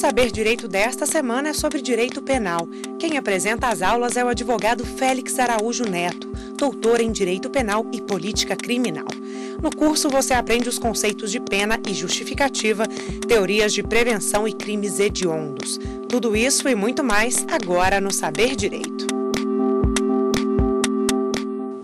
Saber Direito desta semana é sobre direito penal. Quem apresenta as aulas é o advogado Félix Araújo Neto, doutor em direito penal e política criminal. No curso você aprende os conceitos de pena e justificativa, teorias de prevenção e crimes hediondos. Tudo isso e muito mais agora no Saber Direito.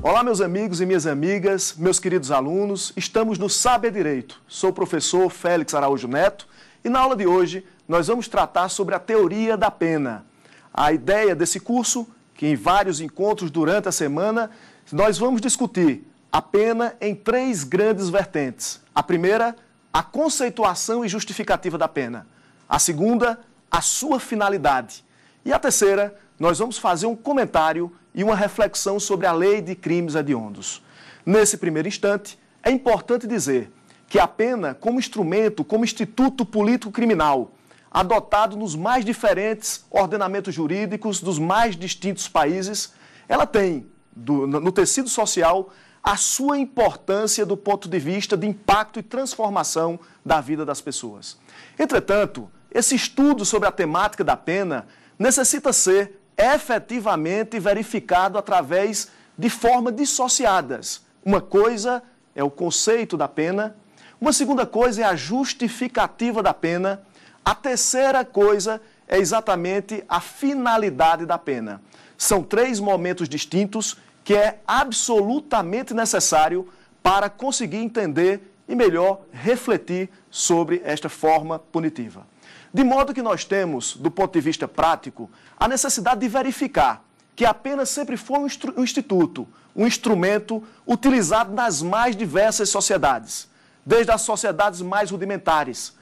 Olá, meus amigos e minhas amigas, meus queridos alunos, estamos no Saber Direito. Sou o professor Félix Araújo Neto e na aula de hoje nós vamos tratar sobre a teoria da pena. A ideia desse curso, que em vários encontros durante a semana, nós vamos discutir a pena em três grandes vertentes. A primeira, a conceituação e justificativa da pena. A segunda, a sua finalidade. E a terceira, nós vamos fazer um comentário e uma reflexão sobre a lei de crimes hediondos. Nesse primeiro instante, é importante dizer que a pena, como instrumento, como instituto político-criminal, adotado nos mais diferentes ordenamentos jurídicos dos mais distintos países, ela tem, do, no tecido social, a sua importância do ponto de vista de impacto e transformação da vida das pessoas. Entretanto, esse estudo sobre a temática da pena necessita ser efetivamente verificado através de formas dissociadas. Uma coisa é o conceito da pena, uma segunda coisa é a justificativa da pena, a terceira coisa é exatamente a finalidade da pena. São três momentos distintos que é absolutamente necessário para conseguir entender e melhor refletir sobre esta forma punitiva. De modo que nós temos, do ponto de vista prático, a necessidade de verificar que a pena sempre foi um, instituto, um instrumento utilizado nas mais diversas sociedades, desde as sociedades mais rudimentares,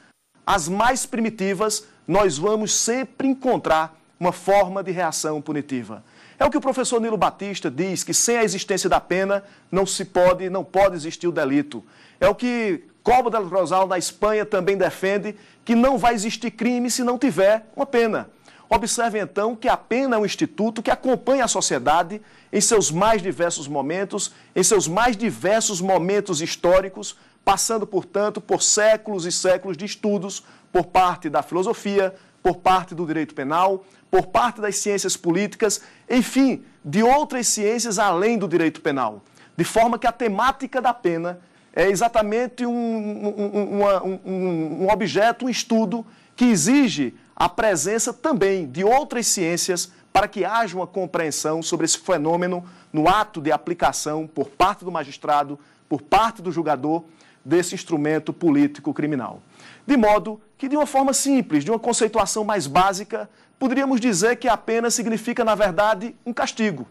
as mais primitivas, nós vamos sempre encontrar uma forma de reação punitiva. É o que o professor Nilo Batista diz, que sem a existência da pena não se pode, não pode existir o delito. É o que Cobo del Rosal, na Espanha, também defende que não vai existir crime se não tiver uma pena. Observe então que a pena é um instituto que acompanha a sociedade em seus mais diversos momentos, em seus mais diversos momentos históricos, passando, portanto, por séculos e séculos de estudos por parte da filosofia, por parte do direito penal, por parte das ciências políticas, enfim, de outras ciências além do direito penal. De forma que a temática da pena é exatamente um, um, um, um objeto, um estudo que exige a presença também de outras ciências para que haja uma compreensão sobre esse fenômeno no ato de aplicação por parte do magistrado, por parte do julgador, desse instrumento político criminal. De modo que, de uma forma simples, de uma conceituação mais básica, poderíamos dizer que a pena significa, na verdade, um castigo.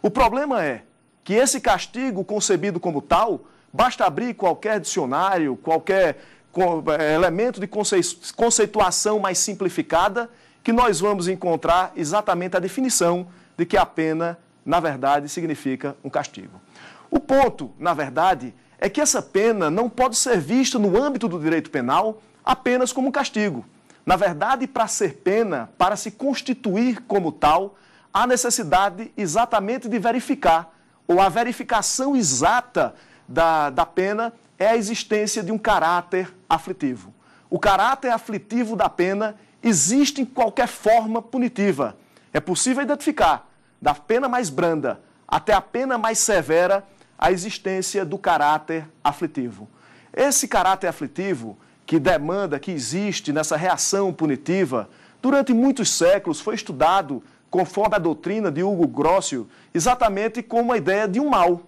O problema é que esse castigo, concebido como tal, basta abrir qualquer dicionário, qualquer eh, elemento de conceituação mais simplificada, que nós vamos encontrar exatamente a definição de que a pena, na verdade, significa um castigo. O ponto, na verdade, é que essa pena não pode ser vista no âmbito do direito penal apenas como um castigo. Na verdade, para ser pena, para se constituir como tal, há necessidade exatamente de verificar, ou a verificação exata da, da pena é a existência de um caráter aflitivo. O caráter aflitivo da pena existe em qualquer forma punitiva. É possível identificar, da pena mais branda até a pena mais severa, a existência do caráter aflitivo. Esse caráter aflitivo que demanda, que existe nessa reação punitiva, durante muitos séculos foi estudado, conforme a doutrina de Hugo Grossio, exatamente como a ideia de um mal.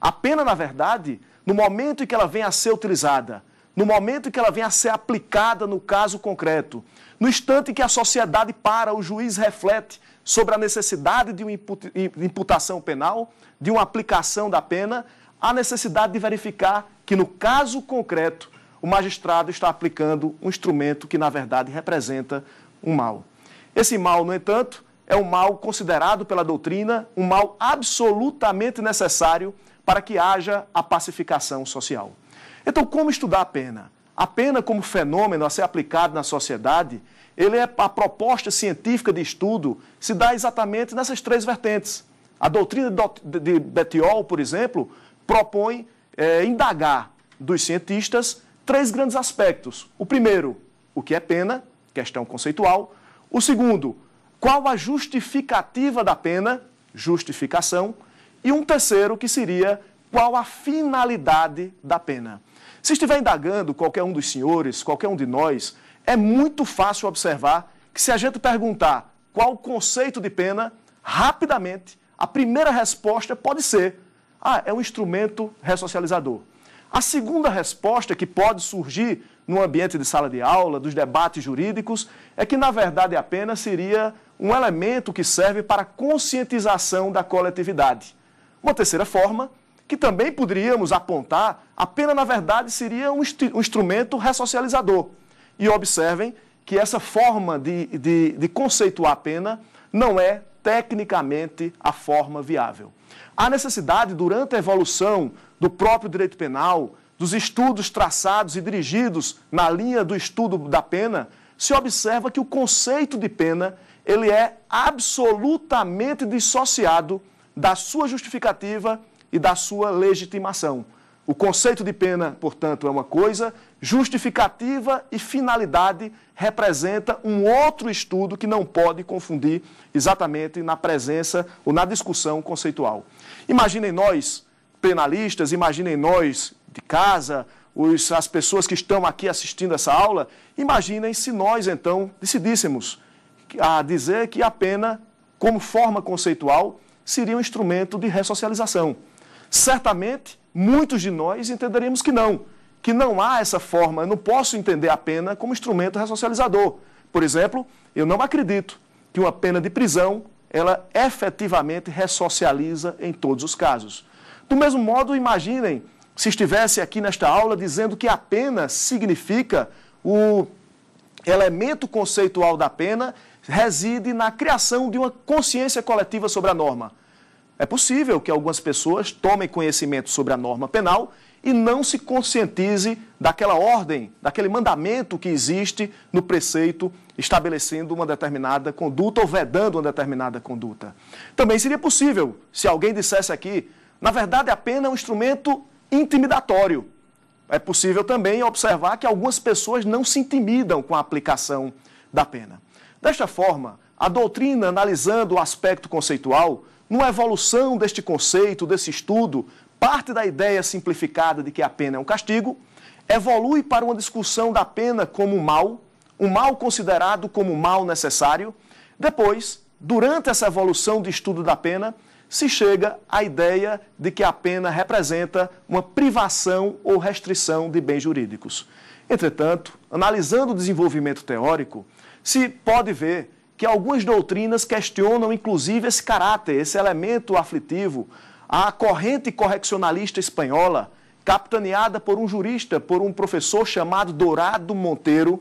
A pena, na verdade, no momento em que ela vem a ser utilizada, no momento em que ela vem a ser aplicada no caso concreto, no instante em que a sociedade para, o juiz reflete sobre a necessidade de uma imputação penal, de uma aplicação da pena, a necessidade de verificar que, no caso concreto, o magistrado está aplicando um instrumento que, na verdade, representa um mal. Esse mal, no entanto, é um mal considerado pela doutrina um mal absolutamente necessário para que haja a pacificação social. Então, como estudar a pena? A pena como fenômeno a ser aplicado na sociedade, ele é a proposta científica de estudo se dá exatamente nessas três vertentes. A doutrina de Betiol, por exemplo, propõe é, indagar dos cientistas três grandes aspectos. O primeiro, o que é pena, questão conceitual. O segundo, qual a justificativa da pena, justificação. E um terceiro, que seria qual a finalidade da pena. Se estiver indagando qualquer um dos senhores, qualquer um de nós, é muito fácil observar que se a gente perguntar qual o conceito de pena, rapidamente a primeira resposta pode ser: ah, é um instrumento ressocializador. A segunda resposta que pode surgir no ambiente de sala de aula, dos debates jurídicos, é que, na verdade, apenas seria um elemento que serve para a conscientização da coletividade. Uma terceira forma, que também poderíamos apontar, a pena, na verdade, seria um, um instrumento ressocializador. E observem que essa forma de, de, de conceituar a pena não é tecnicamente a forma viável. Há necessidade, durante a evolução do próprio direito penal, dos estudos traçados e dirigidos na linha do estudo da pena, se observa que o conceito de pena ele é absolutamente dissociado da sua justificativa e da sua legitimação. O conceito de pena, portanto, é uma coisa, justificativa e finalidade representa um outro estudo que não pode confundir exatamente na presença ou na discussão conceitual. Imaginem nós penalistas, imaginem nós de casa, os, as pessoas que estão aqui assistindo essa aula, imaginem se nós então decidíssemos a dizer que a pena, como forma conceitual, seria um instrumento de ressocialização. Certamente, muitos de nós entenderíamos que não, que não há essa forma, eu não posso entender a pena como instrumento ressocializador. Por exemplo, eu não acredito que uma pena de prisão ela efetivamente ressocializa em todos os casos. Do mesmo modo, imaginem se estivesse aqui nesta aula dizendo que a pena significa o elemento conceitual da pena reside na criação de uma consciência coletiva sobre a norma. É possível que algumas pessoas tomem conhecimento sobre a norma penal e não se conscientize daquela ordem, daquele mandamento que existe no preceito estabelecendo uma determinada conduta ou vedando uma determinada conduta. Também seria possível se alguém dissesse aqui, na verdade, a pena é um instrumento intimidatório. É possível também observar que algumas pessoas não se intimidam com a aplicação da pena. Desta forma, a doutrina, analisando o aspecto conceitual, numa evolução deste conceito, desse estudo, parte da ideia simplificada de que a pena é um castigo, evolui para uma discussão da pena como um mal, um mal considerado como um mal necessário. Depois, durante essa evolução de estudo da pena, se chega à ideia de que a pena representa uma privação ou restrição de bens jurídicos. Entretanto, analisando o desenvolvimento teórico, se pode ver que algumas doutrinas questionam inclusive esse caráter, esse elemento aflitivo. A corrente correccionalista espanhola, capitaneada por um jurista, por um professor chamado Dourado Monteiro,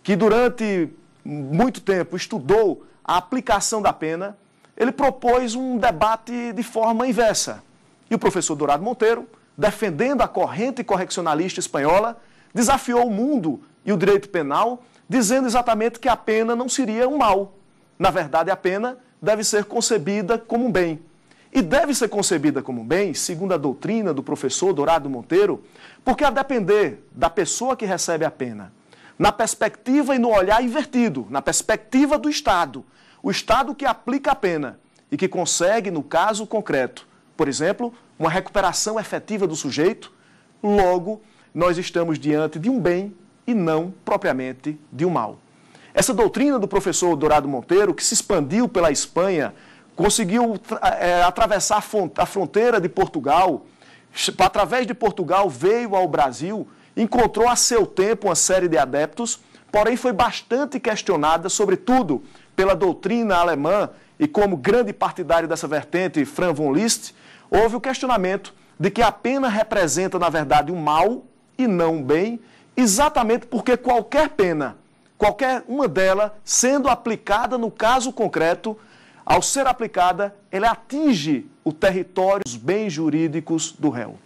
que durante muito tempo estudou a aplicação da pena, ele propôs um debate de forma inversa. E o professor Dourado Monteiro, defendendo a corrente correccionalista espanhola, desafiou o mundo e o direito penal, dizendo exatamente que a pena não seria um mal. Na verdade, a pena deve ser concebida como um bem. E deve ser concebida como um bem, segundo a doutrina do professor Dourado Monteiro, porque a depender da pessoa que recebe a pena, na perspectiva e no olhar invertido, na perspectiva do Estado, o Estado que aplica a pena e que consegue, no caso concreto, por exemplo, uma recuperação efetiva do sujeito, logo nós estamos diante de um bem e não propriamente de um mal. Essa doutrina do professor Dourado Monteiro, que se expandiu pela Espanha, conseguiu é, atravessar a fronteira de Portugal, através de Portugal veio ao Brasil, encontrou a seu tempo uma série de adeptos, porém foi bastante questionada, sobretudo pela doutrina alemã e como grande partidário dessa vertente, Fran von Liszt, houve o questionamento de que a pena representa, na verdade, um mal e não um bem, exatamente porque qualquer pena, qualquer uma dela, sendo aplicada no caso concreto, ao ser aplicada, ela atinge o território dos bens jurídicos do réu.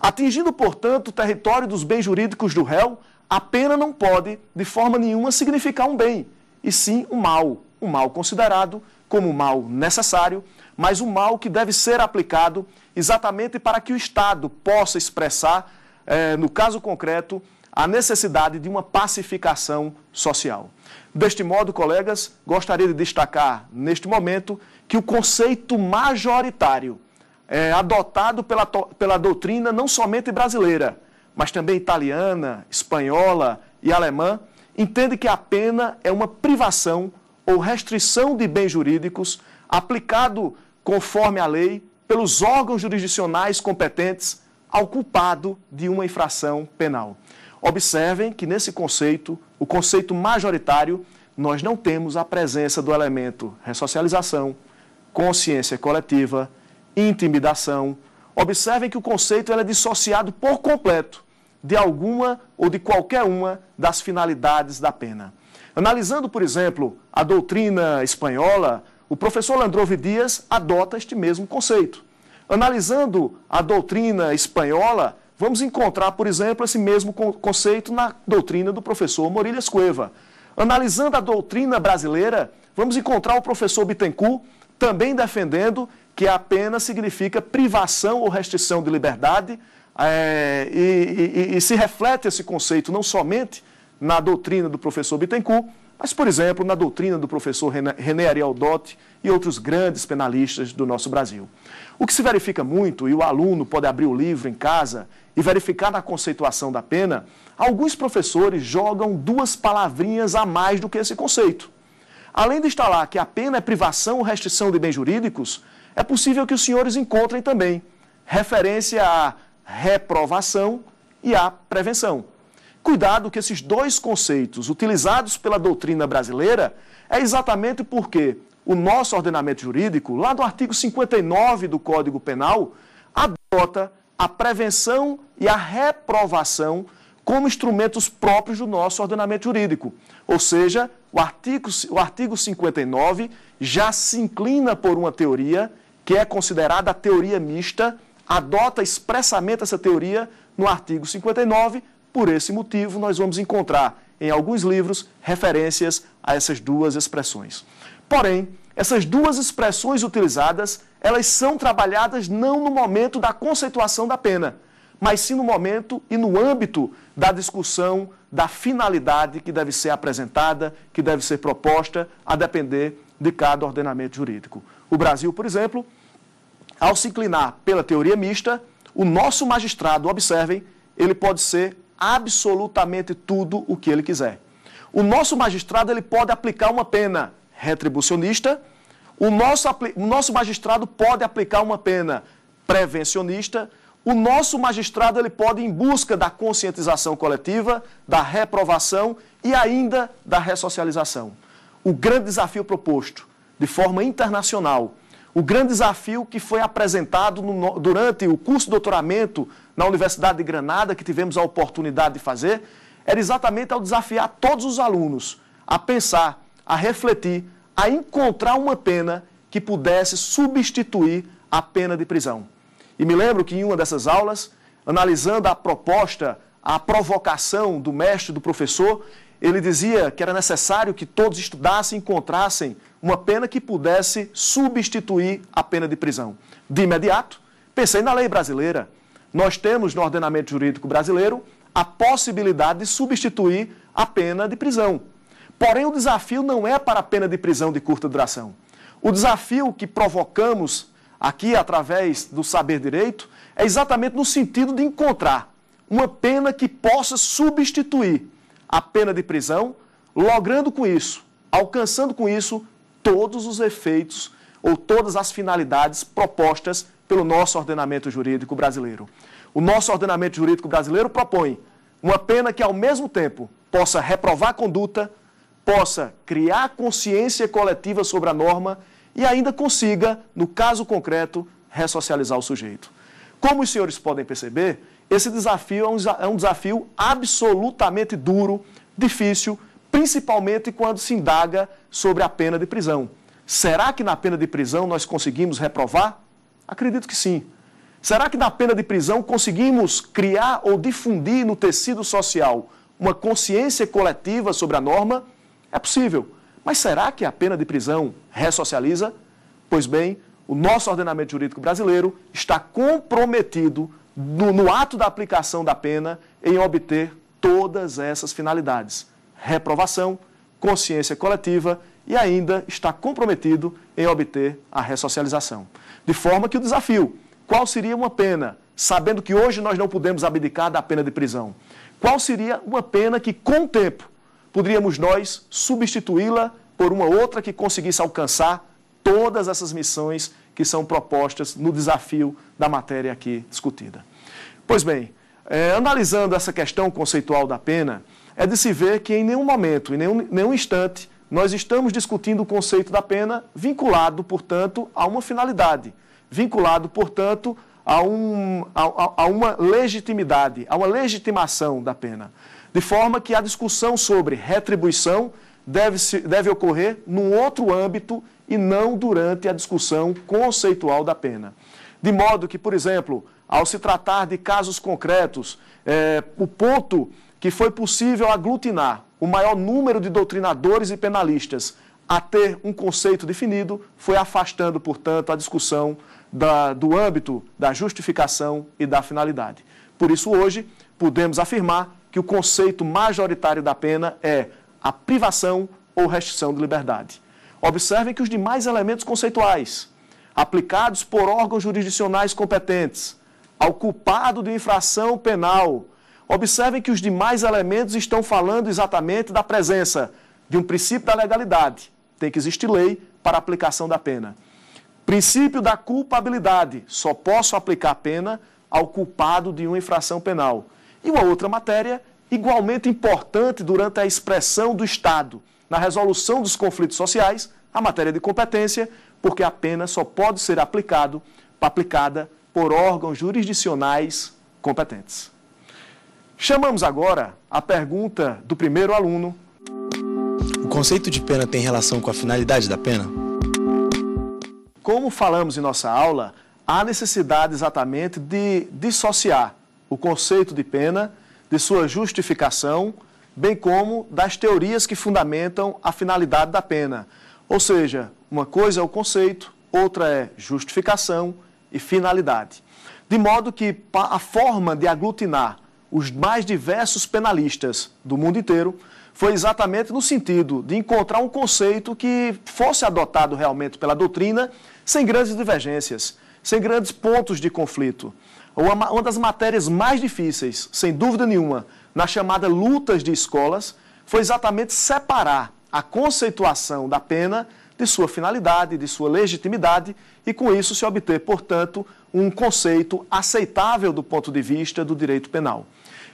Atingindo, portanto, o território dos bens jurídicos do réu, a pena não pode, de forma nenhuma, significar um bem e sim o mal, o mal considerado como mal necessário, mas o mal que deve ser aplicado exatamente para que o Estado possa expressar, eh, no caso concreto, a necessidade de uma pacificação social. Deste modo, colegas, gostaria de destacar neste momento que o conceito majoritário é adotado pela, pela doutrina não somente brasileira, mas também italiana, espanhola e alemã, entende que a pena é uma privação ou restrição de bens jurídicos aplicado conforme a lei pelos órgãos jurisdicionais competentes ao culpado de uma infração penal. Observem que nesse conceito, o conceito majoritário, nós não temos a presença do elemento ressocialização, consciência coletiva, intimidação. Observem que o conceito é dissociado por completo de alguma ou de qualquer uma das finalidades da pena. Analisando, por exemplo, a doutrina espanhola, o professor Landrove Dias adota este mesmo conceito. Analisando a doutrina espanhola, vamos encontrar, por exemplo, esse mesmo conceito na doutrina do professor Morilhas Escueva. Analisando a doutrina brasileira, vamos encontrar o professor Bittencourt também defendendo que a pena significa privação ou restrição de liberdade é, e, e, e, se reflete esse conceito não somente na doutrina do professor Bittencourt, mas, por exemplo, na doutrina do professor René, René Ariel Dotti e outros grandes penalistas do nosso Brasil. O que se verifica muito, e o aluno pode abrir o livro em casa e verificar na conceituação da pena, alguns professores jogam duas palavrinhas a mais do que esse conceito. Além de instalar que a pena é privação ou restrição de bens jurídicos, é possível que os senhores encontrem também referência a reprovação e a prevenção. Cuidado que esses dois conceitos utilizados pela doutrina brasileira é exatamente porque o nosso ordenamento jurídico, lá do artigo 59 do Código Penal, adota a prevenção e a reprovação como instrumentos próprios do nosso ordenamento jurídico. Ou seja, o artigo, o artigo 59 já se inclina por uma teoria que é considerada a teoria mista adota expressamente essa teoria no artigo 59. Por esse motivo, nós vamos encontrar em alguns livros referências a essas duas expressões. Porém, essas duas expressões utilizadas, elas são trabalhadas não no momento da conceituação da pena, mas sim no momento e no âmbito da discussão da finalidade que deve ser apresentada, que deve ser proposta, a depender de cada ordenamento jurídico. O Brasil, por exemplo, ao se inclinar pela teoria mista, o nosso magistrado, observem, ele pode ser absolutamente tudo o que ele quiser. O nosso magistrado ele pode aplicar uma pena retribucionista, o nosso, o nosso magistrado pode aplicar uma pena prevencionista, o nosso magistrado ele pode ir em busca da conscientização coletiva, da reprovação e ainda da ressocialização. O grande desafio proposto de forma internacional o grande desafio que foi apresentado no, durante o curso de doutoramento na Universidade de Granada, que tivemos a oportunidade de fazer, era exatamente ao desafiar todos os alunos a pensar, a refletir, a encontrar uma pena que pudesse substituir a pena de prisão. E me lembro que em uma dessas aulas, analisando a proposta, a provocação do mestre, do professor, ele dizia que era necessário que todos estudassem e encontrassem uma pena que pudesse substituir a pena de prisão. De imediato, pensei na lei brasileira. Nós temos no ordenamento jurídico brasileiro a possibilidade de substituir a pena de prisão. Porém, o desafio não é para a pena de prisão de curta duração. O desafio que provocamos aqui através do saber direito é exatamente no sentido de encontrar uma pena que possa substituir a pena de prisão, logrando com isso, alcançando com isso todos os efeitos ou todas as finalidades propostas pelo nosso ordenamento jurídico brasileiro. O nosso ordenamento jurídico brasileiro propõe uma pena que, ao mesmo tempo, possa reprovar a conduta, possa criar consciência coletiva sobre a norma e ainda consiga, no caso concreto, ressocializar o sujeito. Como os senhores podem perceber, esse desafio é, é um, desafio absolutamente duro, difícil, principalmente quando se indaga sobre a pena de prisão. Será que na pena de prisão nós conseguimos reprovar? Acredito que sim. Será que na pena de prisão conseguimos criar ou difundir no tecido social uma consciência coletiva sobre a norma? É possível. Mas será que a pena de prisão ressocializa? Pois bem, o nosso ordenamento jurídico brasileiro está comprometido no, no ato da aplicação da pena, em obter todas essas finalidades: reprovação, consciência coletiva e ainda está comprometido em obter a ressocialização. De forma que o desafio: qual seria uma pena, sabendo que hoje nós não podemos abdicar da pena de prisão? Qual seria uma pena que, com o tempo, poderíamos nós substituí-la por uma outra que conseguisse alcançar todas essas missões que são propostas no desafio da matéria aqui discutida. Pois bem, é, analisando essa questão conceitual da pena, é de se ver que em nenhum momento, em nenhum, nenhum instante, nós estamos discutindo o conceito da pena vinculado, portanto, a uma finalidade, vinculado, portanto, a, um, a, a, uma legitimidade, a uma legitimação da pena. De forma que a discussão sobre retribuição deve, deve ocorrer num outro âmbito e não durante a discussão conceitual da pena. De modo que, por exemplo, ao se tratar de casos concretos, é, o ponto que foi possível aglutinar o maior número de doutrinadores e penalistas a ter um conceito definido foi afastando, portanto, a discussão da, do âmbito da justificação e da finalidade. Por isso, hoje, podemos afirmar que o conceito majoritário da pena é a privação ou restrição de liberdade. Observem que os demais elementos conceituais, aplicados por órgãos jurisdicionais competentes ao culpado de infração penal, observem que os demais elementos estão falando exatamente da presença de um princípio da legalidade. Tem que existir lei para aplicação da pena. Princípio da culpabilidade. Só posso aplicar pena ao culpado de uma infração penal. E uma outra matéria igualmente importante durante a expressão do Estado, na resolução dos conflitos sociais, a matéria de competência, porque a pena só pode ser aplicado, aplicada por órgãos jurisdicionais competentes. Chamamos agora a pergunta do primeiro aluno. O conceito de pena tem relação com a finalidade da pena? Como falamos em nossa aula, há necessidade exatamente de dissociar o conceito de pena de sua justificação bem como das teorias que fundamentam a finalidade da pena. Ou seja, uma coisa é o conceito, outra é justificação e finalidade. De modo que a forma de aglutinar os mais diversos penalistas do mundo inteiro foi exatamente no sentido de encontrar um conceito que fosse adotado realmente pela doutrina sem grandes divergências, sem grandes pontos de conflito. Uma das matérias mais difíceis, sem dúvida nenhuma, na chamada lutas de escolas, foi exatamente separar a conceituação da pena de sua finalidade, de sua legitimidade e, com isso, se obter, portanto, um conceito aceitável do ponto de vista do direito penal.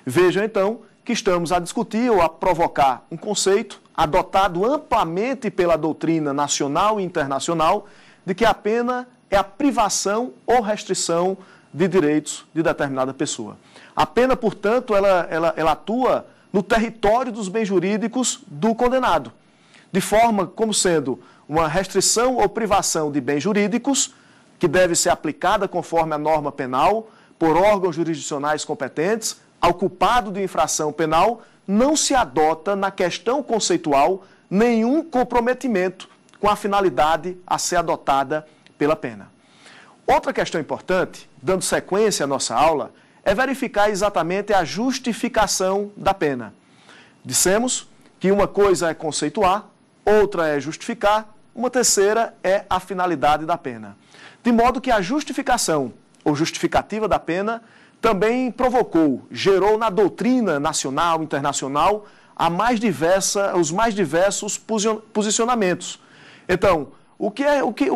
Vejam, então, que estamos a discutir ou a provocar um conceito adotado amplamente pela doutrina nacional e internacional de que a pena é a privação ou restrição de direitos de determinada pessoa. A pena, portanto, ela, ela, ela atua no território dos bens jurídicos do condenado, de forma como sendo uma restrição ou privação de bens jurídicos, que deve ser aplicada conforme a norma penal, por órgãos jurisdicionais competentes, ao culpado de infração penal, não se adota na questão conceitual nenhum comprometimento com a finalidade a ser adotada pela pena. Outra questão importante, dando sequência à nossa aula, é verificar exatamente a justificação da pena. Dissemos que uma coisa é conceituar, outra é justificar, uma terceira é a finalidade da pena. De modo que a justificação ou justificativa da pena também provocou, gerou na doutrina nacional, internacional, a mais diversa, os mais diversos posicionamentos. Então, o que é, o que,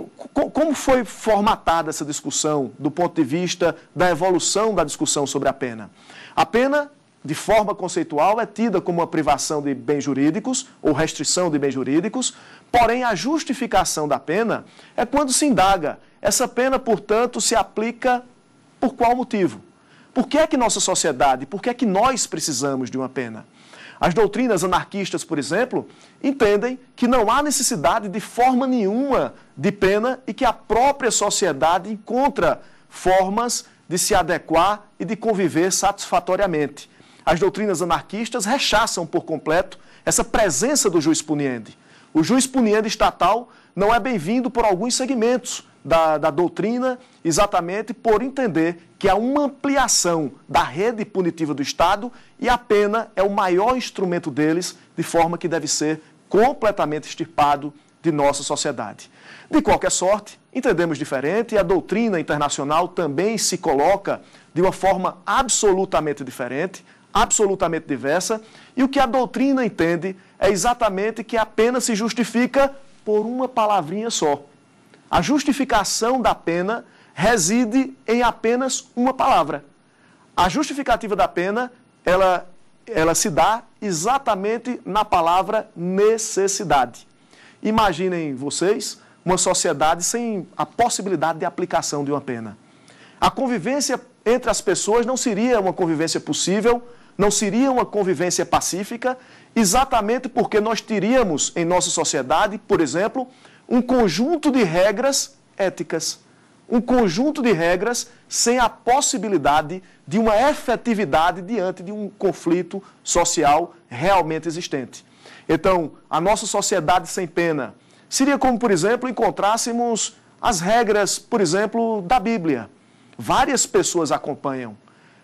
como foi formatada essa discussão do ponto de vista da evolução da discussão sobre a pena? A pena, de forma conceitual, é tida como uma privação de bens jurídicos ou restrição de bens jurídicos, porém a justificação da pena é quando se indaga. Essa pena, portanto, se aplica por qual motivo? Por que é que nossa sociedade, por que é que nós precisamos de uma pena? As doutrinas anarquistas, por exemplo, entendem que não há necessidade de forma nenhuma de pena e que a própria sociedade encontra formas de se adequar e de conviver satisfatoriamente. As doutrinas anarquistas rechaçam por completo essa presença do juiz puniende. O juiz puniende estatal não é bem-vindo por alguns segmentos, da, da doutrina, exatamente por entender que há uma ampliação da rede punitiva do Estado e a pena é o maior instrumento deles, de forma que deve ser completamente extirpado de nossa sociedade. De qualquer sorte, entendemos diferente e a doutrina internacional também se coloca de uma forma absolutamente diferente, absolutamente diversa, e o que a doutrina entende é exatamente que a pena se justifica por uma palavrinha só, a justificação da pena reside em apenas uma palavra. A justificativa da pena, ela, ela se dá exatamente na palavra necessidade. Imaginem vocês uma sociedade sem a possibilidade de aplicação de uma pena. A convivência entre as pessoas não seria uma convivência possível, não seria uma convivência pacífica, exatamente porque nós teríamos em nossa sociedade, por exemplo, um conjunto de regras éticas, um conjunto de regras sem a possibilidade de uma efetividade diante de um conflito social realmente existente. Então, a nossa sociedade sem pena seria como, por exemplo, encontrássemos as regras, por exemplo, da Bíblia. Várias pessoas acompanham,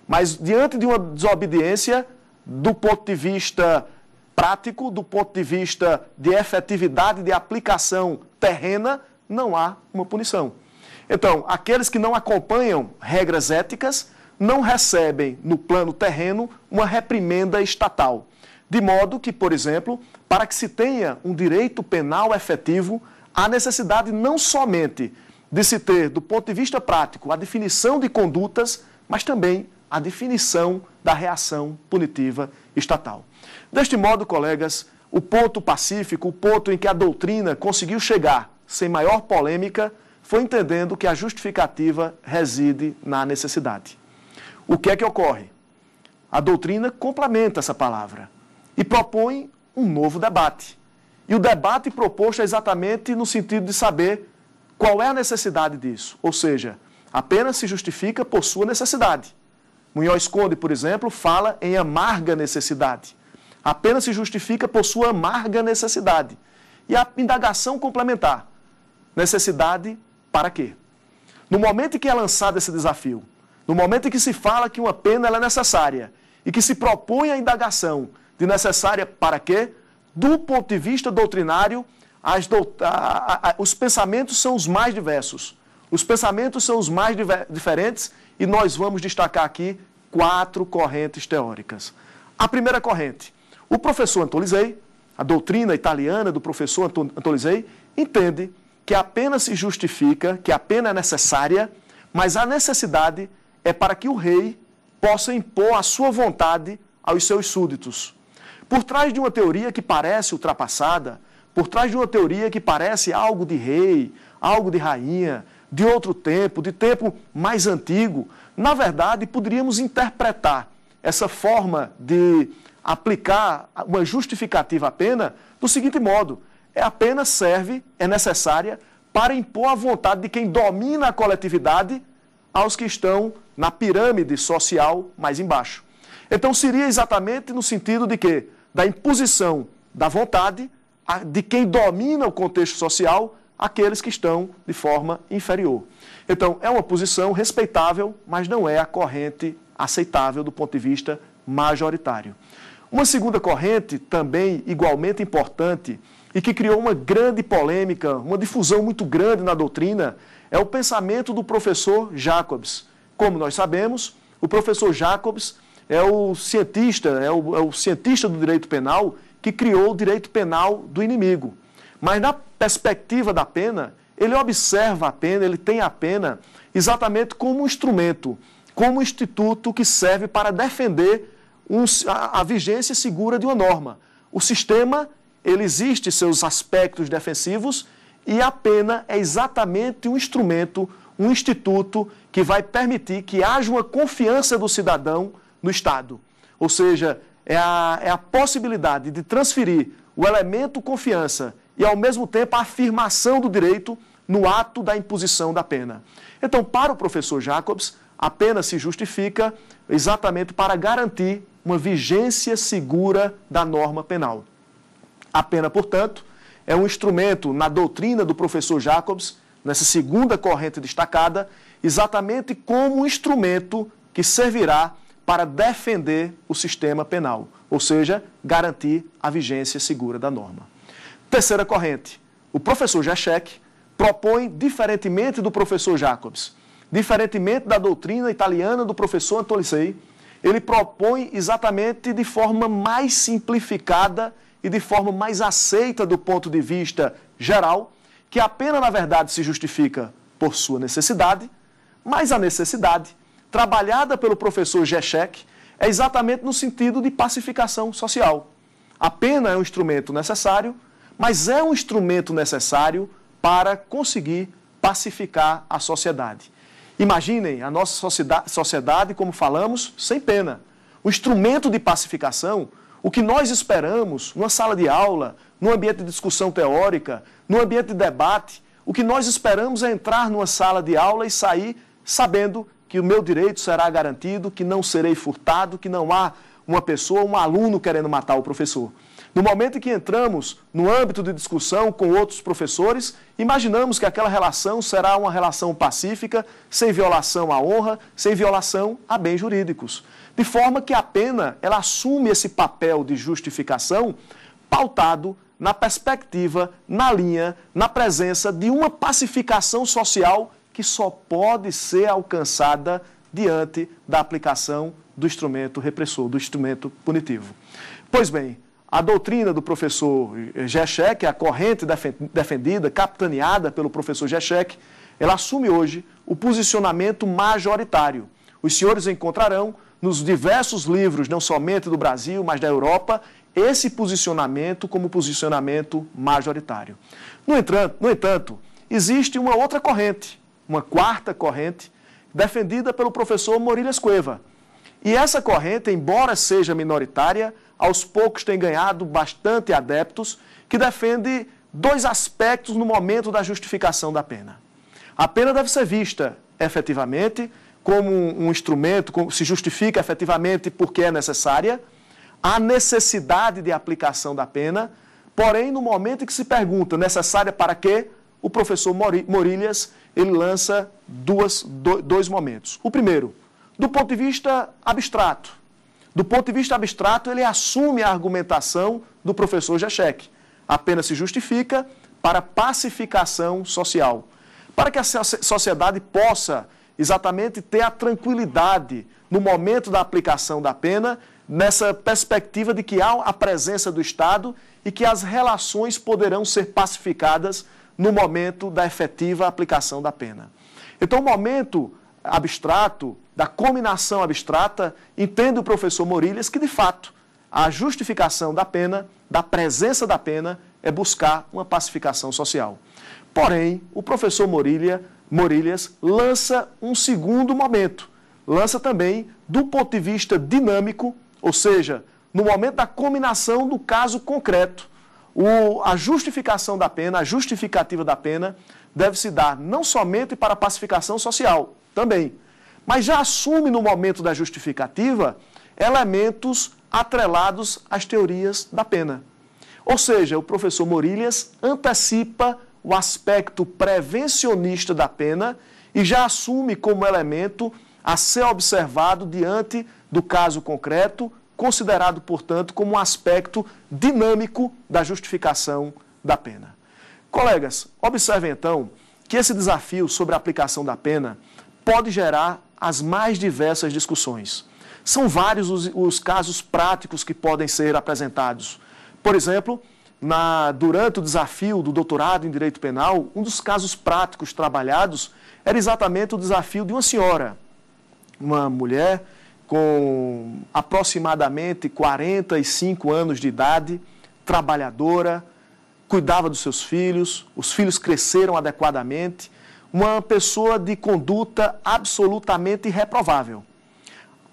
mas diante de uma desobediência, do ponto de vista prático, do ponto de vista de efetividade de aplicação terrena, não há uma punição. Então, aqueles que não acompanham regras éticas não recebem, no plano terreno, uma reprimenda estatal. De modo que, por exemplo, para que se tenha um direito penal efetivo, há necessidade não somente de se ter, do ponto de vista prático, a definição de condutas, mas também a definição da reação punitiva estatal. Deste modo, colegas, o ponto pacífico, o ponto em que a doutrina conseguiu chegar sem maior polêmica, foi entendendo que a justificativa reside na necessidade. O que é que ocorre? A doutrina complementa essa palavra e propõe um novo debate. E o debate proposto é exatamente no sentido de saber qual é a necessidade disso, ou seja, apenas se justifica por sua necessidade. Munhoz Conde, por exemplo, fala em amarga necessidade apenas se justifica por sua amarga necessidade. E a indagação complementar: necessidade para quê? No momento em que é lançado esse desafio, no momento em que se fala que uma pena é necessária e que se propõe a indagação de necessária para quê, do ponto de vista doutrinário, a... A... os pensamentos são os mais diversos. Os pensamentos são os mais diver... diferentes e nós vamos destacar aqui quatro correntes teóricas. A primeira corrente, o professor Antolizei, a doutrina italiana do professor Antolizei, entende que a pena se justifica, que a pena é necessária, mas a necessidade é para que o rei possa impor a sua vontade aos seus súditos. Por trás de uma teoria que parece ultrapassada, por trás de uma teoria que parece algo de rei, algo de rainha, de outro tempo, de tempo mais antigo, na verdade poderíamos interpretar essa forma de aplicar uma justificativa à pena do seguinte modo: é a pena serve, é necessária para impor a vontade de quem domina a coletividade aos que estão na pirâmide social mais embaixo. Então seria exatamente no sentido de que da imposição da vontade de quem domina o contexto social aqueles que estão de forma inferior. Então, é uma posição respeitável, mas não é a corrente aceitável do ponto de vista majoritário. Uma segunda corrente, também igualmente importante, e que criou uma grande polêmica, uma difusão muito grande na doutrina, é o pensamento do professor Jacobs. Como nós sabemos, o professor Jacobs é o cientista, é o, é o cientista do direito penal que criou o direito penal do inimigo. Mas na perspectiva da pena, ele observa a pena, ele tem a pena exatamente como um instrumento como instituto que serve para defender um, a, a vigência segura de uma norma. O sistema, ele existe seus aspectos defensivos e a pena é exatamente um instrumento, um instituto que vai permitir que haja uma confiança do cidadão no Estado. Ou seja, é a, é a possibilidade de transferir o elemento confiança e, ao mesmo tempo, a afirmação do direito no ato da imposição da pena. Então, para o professor Jacobs, apenas se justifica exatamente para garantir uma vigência segura da norma penal. A pena, portanto, é um instrumento na doutrina do professor Jacobs, nessa segunda corrente destacada, exatamente como um instrumento que servirá para defender o sistema penal, ou seja, garantir a vigência segura da norma. Terceira corrente, o professor Jacek propõe, diferentemente do professor Jacobs, Diferentemente da doutrina italiana do professor Antolicei, ele propõe exatamente de forma mais simplificada e de forma mais aceita do ponto de vista geral, que a pena, na verdade, se justifica por sua necessidade, mas a necessidade, trabalhada pelo professor Jechek, é exatamente no sentido de pacificação social. A pena é um instrumento necessário, mas é um instrumento necessário para conseguir pacificar a sociedade. Imaginem a nossa sociedade, como falamos, sem pena. O instrumento de pacificação, o que nós esperamos numa sala de aula, num ambiente de discussão teórica, num ambiente de debate, o que nós esperamos é entrar numa sala de aula e sair sabendo que o meu direito será garantido, que não serei furtado, que não há uma pessoa, um aluno querendo matar o professor. No momento em que entramos no âmbito de discussão com outros professores, imaginamos que aquela relação será uma relação pacífica, sem violação à honra, sem violação a bens jurídicos. De forma que a pena ela assume esse papel de justificação pautado na perspectiva, na linha, na presença de uma pacificação social que só pode ser alcançada diante da aplicação do instrumento repressor, do instrumento punitivo. Pois bem, a doutrina do professor Jechek, a corrente defendida, capitaneada pelo professor Jechek, ela assume hoje o posicionamento majoritário. Os senhores encontrarão nos diversos livros, não somente do Brasil, mas da Europa, esse posicionamento como posicionamento majoritário. No entanto, no entanto existe uma outra corrente, uma quarta corrente, defendida pelo professor Morilhas Cueva. E essa corrente, embora seja minoritária, aos poucos tem ganhado bastante adeptos, que defende dois aspectos no momento da justificação da pena. A pena deve ser vista efetivamente como um instrumento, se justifica efetivamente porque é necessária, a necessidade de aplicação da pena, porém, no momento em que se pergunta necessária para quê, o professor Morilhas ele lança duas, dois momentos. O primeiro, do ponto de vista abstrato, do ponto de vista abstrato, ele assume a argumentação do professor Jechek. Apenas se justifica para pacificação social. Para que a sociedade possa exatamente ter a tranquilidade no momento da aplicação da pena, nessa perspectiva de que há a presença do Estado e que as relações poderão ser pacificadas no momento da efetiva aplicação da pena. Então, o momento abstrato da cominação abstrata, entende o professor Morilhas que, de fato, a justificação da pena, da presença da pena, é buscar uma pacificação social. Porém, o professor Morilha, Morilhas lança um segundo momento, lança também do ponto de vista dinâmico, ou seja, no momento da combinação do caso concreto, o, a justificação da pena, a justificativa da pena, deve se dar não somente para a pacificação social, também, mas já assume no momento da justificativa elementos atrelados às teorias da pena. Ou seja, o professor Morilhas antecipa o aspecto prevencionista da pena e já assume como elemento a ser observado diante do caso concreto, considerado, portanto, como um aspecto dinâmico da justificação da pena. Colegas, observem então que esse desafio sobre a aplicação da pena pode gerar as mais diversas discussões. São vários os, os casos práticos que podem ser apresentados. Por exemplo, na, durante o desafio do doutorado em Direito Penal, um dos casos práticos trabalhados era exatamente o desafio de uma senhora, uma mulher com aproximadamente 45 anos de idade, trabalhadora, cuidava dos seus filhos, os filhos cresceram adequadamente, uma pessoa de conduta absolutamente reprovável.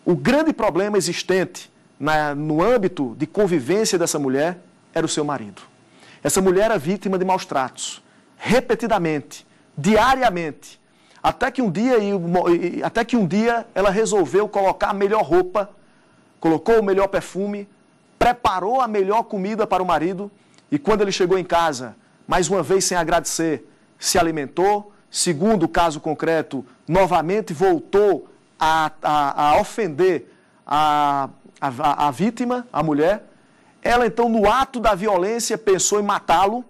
O grande problema existente na, no âmbito de convivência dessa mulher era o seu marido. Essa mulher era vítima de maus tratos, repetidamente, diariamente, até que um dia, até que um dia ela resolveu colocar a melhor roupa, colocou o melhor perfume, preparou a melhor comida para o marido e quando ele chegou em casa, mais uma vez sem agradecer, se alimentou, segundo o caso concreto, novamente voltou a, a, a ofender a, a, a vítima, a mulher. Ela, então, no ato da violência, pensou em matá-lo,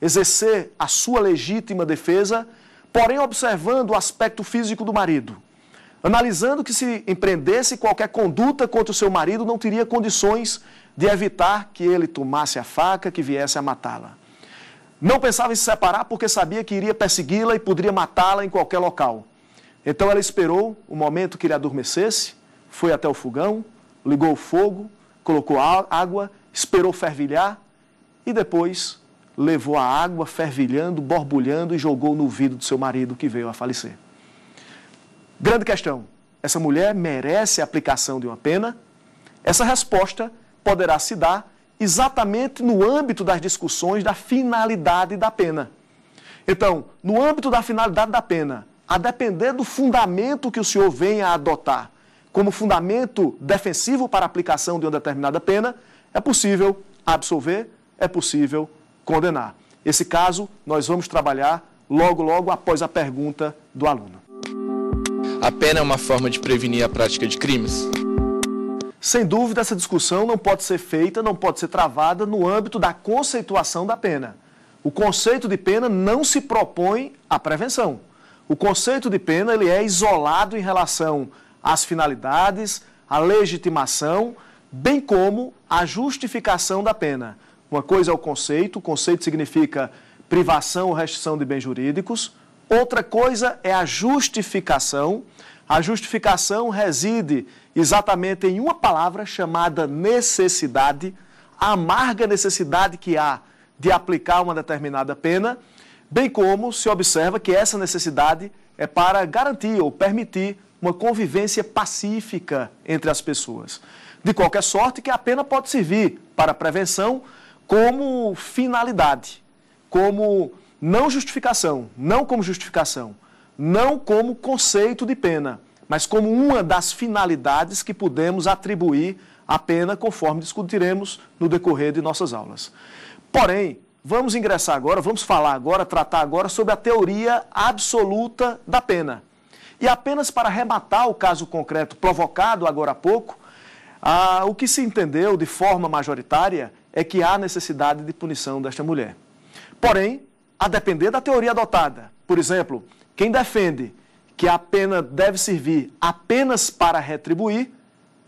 exercer a sua legítima defesa, porém observando o aspecto físico do marido. Analisando que se empreendesse qualquer conduta contra o seu marido, não teria condições de evitar que ele tomasse a faca que viesse a matá-la. Não pensava em se separar porque sabia que iria persegui-la e poderia matá-la em qualquer local. Então ela esperou o momento que ele adormecesse, foi até o fogão, ligou o fogo, colocou a água, esperou fervilhar e depois levou a água fervilhando, borbulhando e jogou no vidro do seu marido que veio a falecer. Grande questão. Essa mulher merece a aplicação de uma pena? Essa resposta poderá se dar exatamente no âmbito das discussões da finalidade da pena. Então, no âmbito da finalidade da pena, a depender do fundamento que o senhor venha a adotar como fundamento defensivo para a aplicação de uma determinada pena, é possível absolver, é possível condenar. Esse caso nós vamos trabalhar logo, logo após a pergunta do aluno. A pena é uma forma de prevenir a prática de crimes? Sem dúvida, essa discussão não pode ser feita, não pode ser travada no âmbito da conceituação da pena. O conceito de pena não se propõe à prevenção. O conceito de pena ele é isolado em relação às finalidades, à legitimação, bem como à justificação da pena. Uma coisa é o conceito, o conceito significa privação ou restrição de bens jurídicos. Outra coisa é a justificação, a justificação reside exatamente em uma palavra chamada necessidade, a amarga necessidade que há de aplicar uma determinada pena, bem como se observa que essa necessidade é para garantir ou permitir uma convivência pacífica entre as pessoas. De qualquer sorte, que a pena pode servir para prevenção como finalidade, como não justificação, não como justificação, não como conceito de pena, mas como uma das finalidades que podemos atribuir à pena, conforme discutiremos no decorrer de nossas aulas. Porém, vamos ingressar agora, vamos falar agora, tratar agora sobre a teoria absoluta da pena. E apenas para arrematar o caso concreto provocado agora há pouco, ah, o que se entendeu de forma majoritária é que há necessidade de punição desta mulher. Porém, a depender da teoria adotada, por exemplo, quem defende que a pena deve servir apenas para retribuir,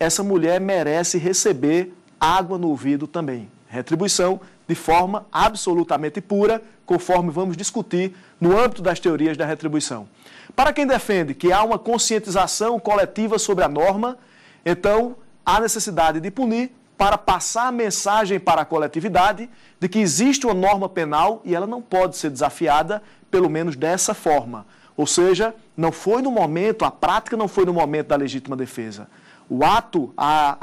essa mulher merece receber água no ouvido também. Retribuição de forma absolutamente pura, conforme vamos discutir no âmbito das teorias da retribuição. Para quem defende que há uma conscientização coletiva sobre a norma, então há necessidade de punir para passar a mensagem para a coletividade de que existe uma norma penal e ela não pode ser desafiada, pelo menos dessa forma. Ou seja, não foi no momento, a prática não foi no momento da legítima defesa. O ato, a,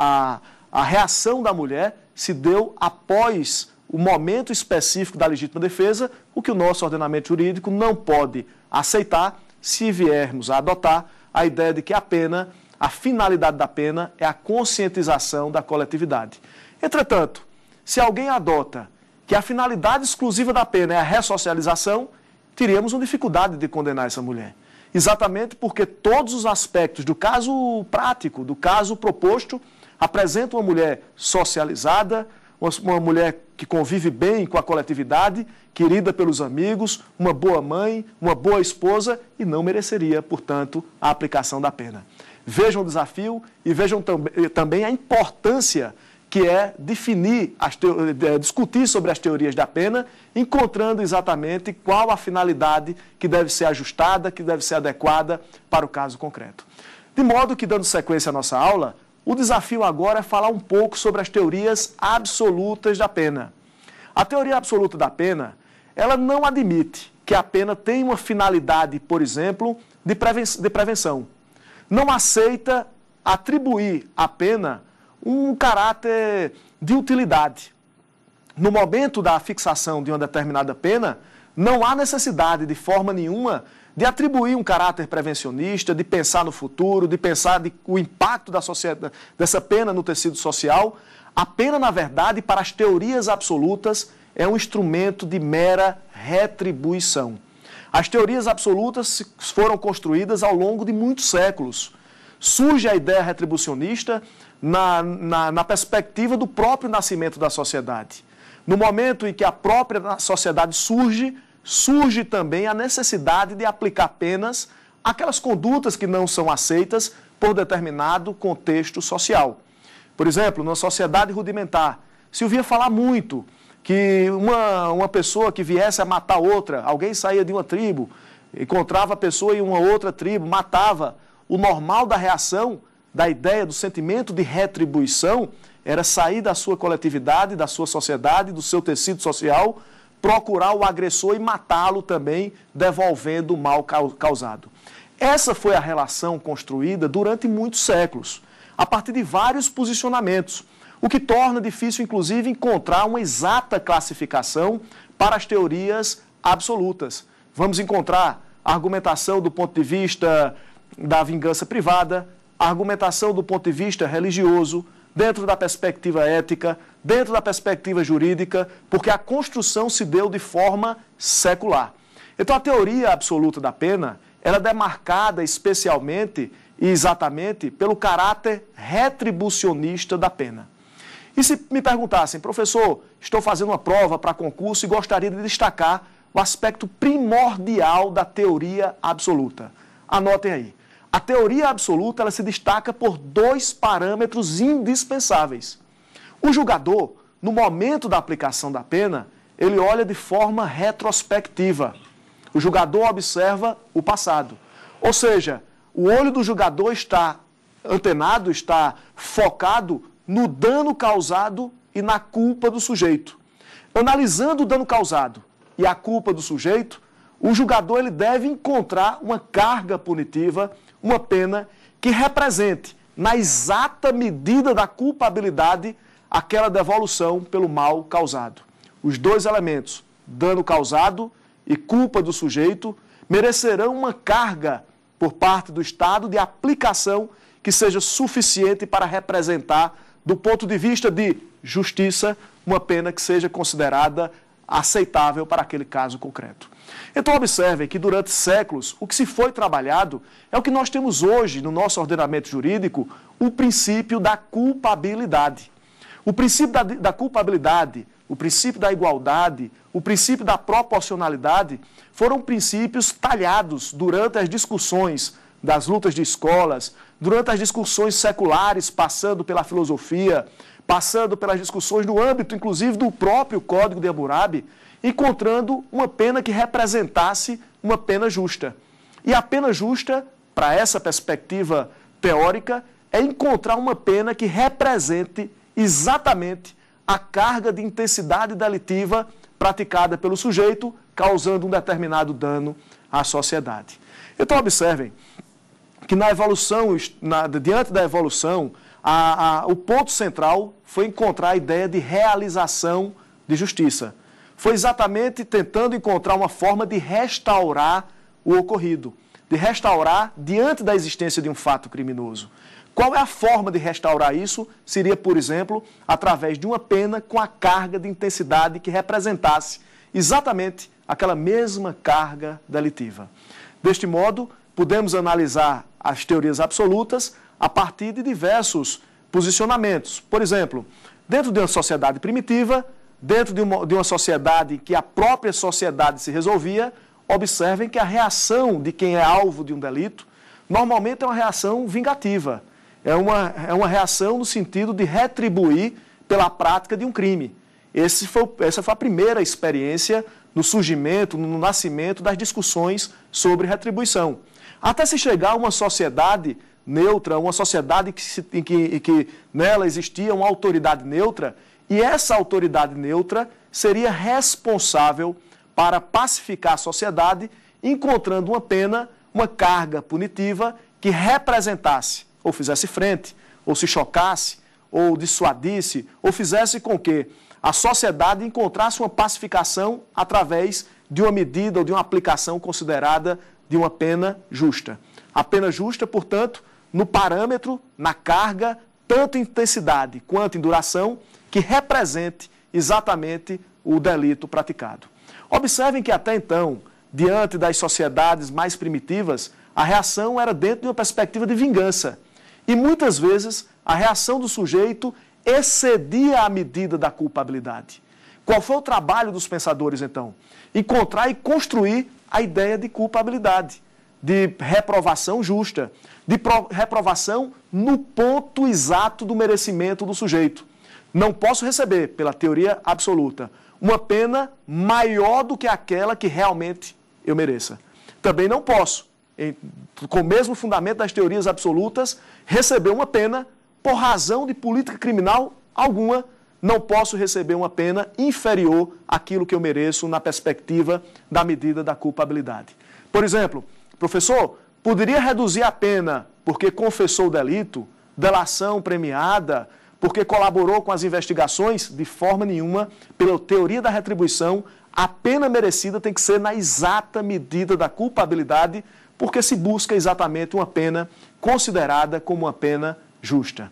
a, a reação da mulher se deu após o momento específico da legítima defesa, o que o nosso ordenamento jurídico não pode aceitar se viermos a adotar a ideia de que a pena, a finalidade da pena é a conscientização da coletividade. Entretanto, se alguém adota que a finalidade exclusiva da pena é a ressocialização, teríamos uma dificuldade de condenar essa mulher. Exatamente porque todos os aspectos do caso prático, do caso proposto, apresentam uma mulher socializada, uma mulher que convive bem com a coletividade, querida pelos amigos, uma boa mãe, uma boa esposa e não mereceria, portanto, a aplicação da pena. Vejam o desafio e vejam também a importância que é definir, é, discutir sobre as teorias da pena, encontrando exatamente qual a finalidade que deve ser ajustada, que deve ser adequada para o caso concreto. De modo que, dando sequência à nossa aula, o desafio agora é falar um pouco sobre as teorias absolutas da pena. A teoria absoluta da pena, ela não admite que a pena tem uma finalidade, por exemplo, de prevenção. Não aceita atribuir a pena um caráter de utilidade. No momento da fixação de uma determinada pena, não há necessidade, de forma nenhuma, de atribuir um caráter prevencionista, de pensar no futuro, de pensar de, o impacto da sociedade, dessa pena no tecido social. A pena, na verdade, para as teorias absolutas, é um instrumento de mera retribuição. As teorias absolutas foram construídas ao longo de muitos séculos. Surge a ideia retribucionista na, na, na perspectiva do próprio nascimento da sociedade. No momento em que a própria sociedade surge, surge também a necessidade de aplicar penas aquelas condutas que não são aceitas por determinado contexto social. Por exemplo, na sociedade rudimentar, se ouvia falar muito que uma, uma pessoa que viesse a matar outra, alguém saía de uma tribo, encontrava a pessoa em uma outra tribo, matava. O normal da reação da ideia do sentimento de retribuição era sair da sua coletividade, da sua sociedade, do seu tecido social, procurar o agressor e matá-lo também, devolvendo o mal causado. Essa foi a relação construída durante muitos séculos, a partir de vários posicionamentos, o que torna difícil, inclusive, encontrar uma exata classificação para as teorias absolutas. Vamos encontrar argumentação do ponto de vista da vingança privada, argumentação do ponto de vista religioso, dentro da perspectiva ética, dentro da perspectiva jurídica, porque a construção se deu de forma secular. Então a teoria absoluta da pena, ela é demarcada especialmente e exatamente pelo caráter retribucionista da pena. E se me perguntassem, professor, estou fazendo uma prova para concurso e gostaria de destacar o aspecto primordial da teoria absoluta. Anotem aí. A teoria absoluta ela se destaca por dois parâmetros indispensáveis. O julgador, no momento da aplicação da pena, ele olha de forma retrospectiva. O julgador observa o passado. Ou seja, o olho do julgador está antenado, está focado no dano causado e na culpa do sujeito. Analisando o dano causado e a culpa do sujeito, o julgador ele deve encontrar uma carga punitiva uma pena que represente, na exata medida da culpabilidade, aquela devolução pelo mal causado. Os dois elementos, dano causado e culpa do sujeito, merecerão uma carga por parte do Estado de aplicação que seja suficiente para representar, do ponto de vista de justiça, uma pena que seja considerada aceitável para aquele caso concreto. Então, observem que durante séculos, o que se foi trabalhado é o que nós temos hoje no nosso ordenamento jurídico, o princípio da culpabilidade. O princípio da, da culpabilidade, o princípio da igualdade, o princípio da proporcionalidade foram princípios talhados durante as discussões das lutas de escolas, durante as discussões seculares, passando pela filosofia, passando pelas discussões no âmbito, inclusive, do próprio Código de Hammurabi, encontrando uma pena que representasse uma pena justa. E a pena justa, para essa perspectiva teórica, é encontrar uma pena que represente exatamente a carga de intensidade delitiva praticada pelo sujeito, causando um determinado dano à sociedade. Então, observem que na evolução, na, diante da evolução, a, a, o ponto central foi encontrar a ideia de realização de justiça foi exatamente tentando encontrar uma forma de restaurar o ocorrido, de restaurar diante da existência de um fato criminoso. Qual é a forma de restaurar isso? Seria, por exemplo, através de uma pena com a carga de intensidade que representasse exatamente aquela mesma carga delitiva. Deste modo, podemos analisar as teorias absolutas a partir de diversos posicionamentos. Por exemplo, dentro de uma sociedade primitiva, dentro de uma, de uma sociedade que a própria sociedade se resolvia, observem que a reação de quem é alvo de um delito normalmente é uma reação vingativa. É uma, é uma reação no sentido de retribuir pela prática de um crime. Esse foi, essa foi a primeira experiência no surgimento, no nascimento das discussões sobre retribuição. Até se chegar a uma sociedade neutra, uma sociedade que, se, em que, em que nela existia uma autoridade neutra, e essa autoridade neutra seria responsável para pacificar a sociedade, encontrando uma pena, uma carga punitiva que representasse ou fizesse frente, ou se chocasse, ou dissuadisse, ou fizesse com que a sociedade encontrasse uma pacificação através de uma medida ou de uma aplicação considerada de uma pena justa. A pena justa, portanto, no parâmetro, na carga, tanto em intensidade quanto em duração, que represente exatamente o delito praticado. Observem que até então, diante das sociedades mais primitivas, a reação era dentro de uma perspectiva de vingança. E muitas vezes a reação do sujeito excedia a medida da culpabilidade. Qual foi o trabalho dos pensadores então? Encontrar e construir a ideia de culpabilidade, de reprovação justa, de reprovação no ponto exato do merecimento do sujeito não posso receber, pela teoria absoluta, uma pena maior do que aquela que realmente eu mereça. Também não posso, em, com o mesmo fundamento das teorias absolutas, receber uma pena por razão de política criminal alguma. Não posso receber uma pena inferior àquilo que eu mereço na perspectiva da medida da culpabilidade. Por exemplo, professor, poderia reduzir a pena porque confessou o delito, delação premiada, porque colaborou com as investigações? De forma nenhuma, pela teoria da retribuição, a pena merecida tem que ser na exata medida da culpabilidade, porque se busca exatamente uma pena considerada como uma pena justa.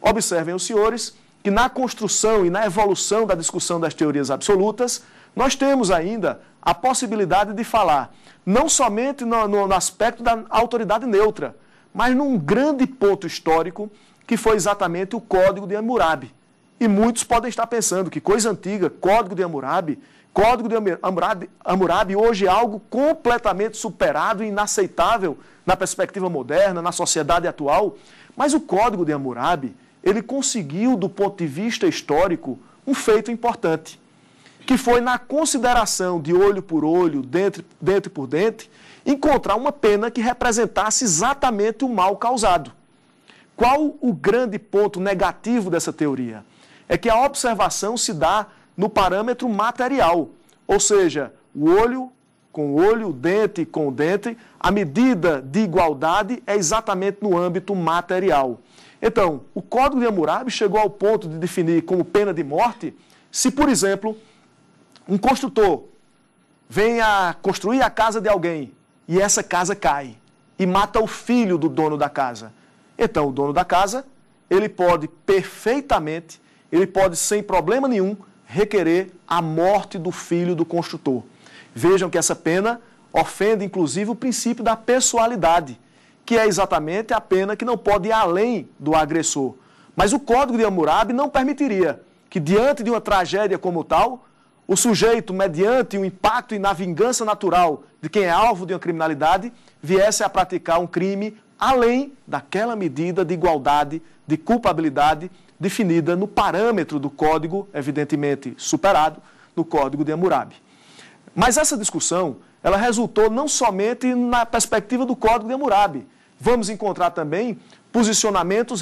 Observem os senhores que na construção e na evolução da discussão das teorias absolutas, nós temos ainda a possibilidade de falar não somente no, no, no aspecto da autoridade neutra, mas num grande ponto histórico que foi exatamente o Código de Hammurabi. E muitos podem estar pensando que coisa antiga, Código de Hammurabi, Código de Hammurabi, Hammurabi hoje é algo completamente superado e inaceitável na perspectiva moderna, na sociedade atual. Mas o Código de Hammurabi, ele conseguiu, do ponto de vista histórico, um feito importante, que foi na consideração de olho por olho, dente, dente por dente, encontrar uma pena que representasse exatamente o mal causado. Qual o grande ponto negativo dessa teoria? É que a observação se dá no parâmetro material, ou seja, o olho com o olho, o dente com o dente, a medida de igualdade é exatamente no âmbito material. Então, o Código de Hammurabi chegou ao ponto de definir como pena de morte se, por exemplo, um construtor vem a construir a casa de alguém e essa casa cai e mata o filho do dono da casa. Então, o dono da casa, ele pode perfeitamente, ele pode sem problema nenhum requerer a morte do filho do construtor. Vejam que essa pena ofende inclusive o princípio da pessoalidade, que é exatamente a pena que não pode ir além do agressor. Mas o Código de Hammurabi não permitiria que diante de uma tragédia como tal, o sujeito, mediante o um impacto e na vingança natural de quem é alvo de uma criminalidade, viesse a praticar um crime além daquela medida de igualdade de culpabilidade definida no parâmetro do código, evidentemente superado, no código de Hammurabi. Mas essa discussão, ela resultou não somente na perspectiva do código de Hammurabi. Vamos encontrar também posicionamentos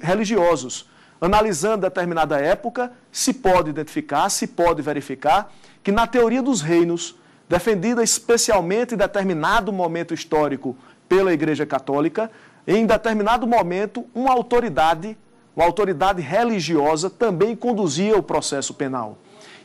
religiosos, analisando determinada época, se pode identificar, se pode verificar que na teoria dos reinos, defendida especialmente em determinado momento histórico pela Igreja Católica, em determinado momento, uma autoridade, uma autoridade religiosa, também conduzia o processo penal.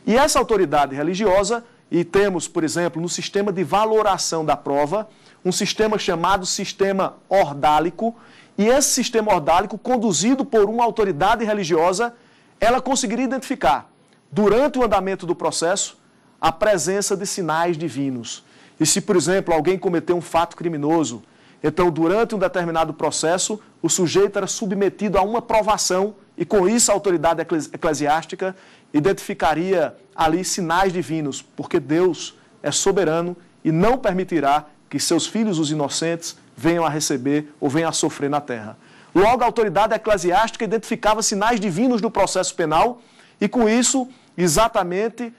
E essa autoridade religiosa, e temos, por exemplo, no sistema de valoração da prova, um sistema chamado sistema ordálico, e esse sistema ordálico, conduzido por uma autoridade religiosa, ela conseguiria identificar, durante o andamento do processo, a presença de sinais divinos. E se, por exemplo, alguém cometeu um fato criminoso, então, durante um determinado processo, o sujeito era submetido a uma provação e, com isso, a autoridade eclesiástica identificaria ali sinais divinos, porque Deus é soberano e não permitirá que seus filhos, os inocentes, venham a receber ou venham a sofrer na terra. Logo, a autoridade eclesiástica identificava sinais divinos no processo penal e, com isso, exatamente